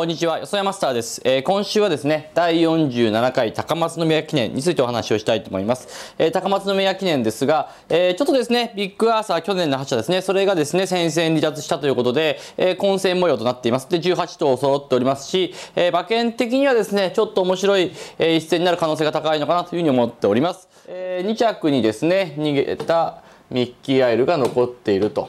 こんにちは、よそやマスターです。えー、今週はですね、第47回高松宮記念についてお話をしたいと思います。えー、高松宮記念ですが、えー、ちょっとですね、ビッグアーサー去年の覇者ですね、それがですね、戦線離脱したということで、え混戦模様となっています。で、18頭揃っておりますし、え馬券的にはですね、ちょっと面白い、え一戦になる可能性が高いのかなというふうに思っております。え2着にですね、逃げたミッキーアイルが残っていると。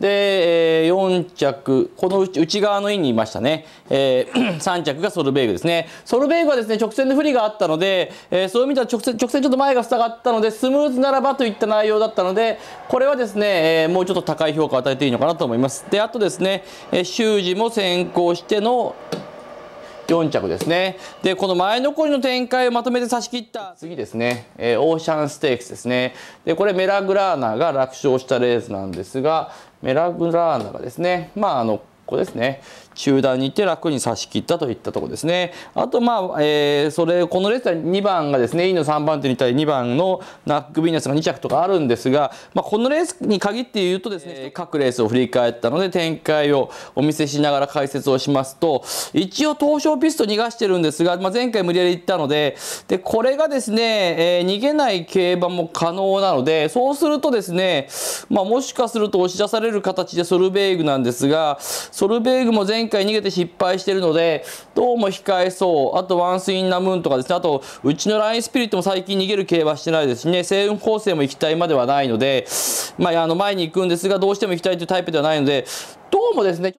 で、え4着、この内側のインにいましたね。えー、3 着がソルベーグですね。ソルベーグはですね、直線で不利があったので、えー、そういう意味では直線、直線ちょっと前が塞がったので、スムーズならばといった内容だったので、これはですね、えー、もうちょっと高い評価を与えていいのかなと思います。で、あとですね、えー、修も先行しての、4着ですね。で、この前残りの展開をまとめて差し切った次ですね、えー、オーシャンステークスですね。で、これメラグラーナが楽勝したレースなんですが、メラグラーナがですね、まあ、あの、ここですね。集団にいって楽に差し切ったといったところですね。あとまあ、えー、それこのレースは2番がですね E の3番手に対2番のナック・ヴィーナスが2着とかあるんですが、まあ、このレースに限って言うとですね、各レースを振り返ったので展開をお見せしながら解説をしますと一応東証ピスト逃がしてるんですが、まあ、前回無理やり行ったのででこれがですね、えー、逃げない競馬も可能なのでそうするとですね、まあ、もしかすると押し出される形でソルベーグなんですがソルベーグも前回逃げて失敗してるので、どうも控えそう。あと、ワンスインナムーンとかですね。あと、うちのラインスピリットも最近逃げる競馬してないですしね、星雲構成も行きたいまではないので、まあ、あの、前に行くんですが、どうしても行きたいというタイプではないので、どうもですね、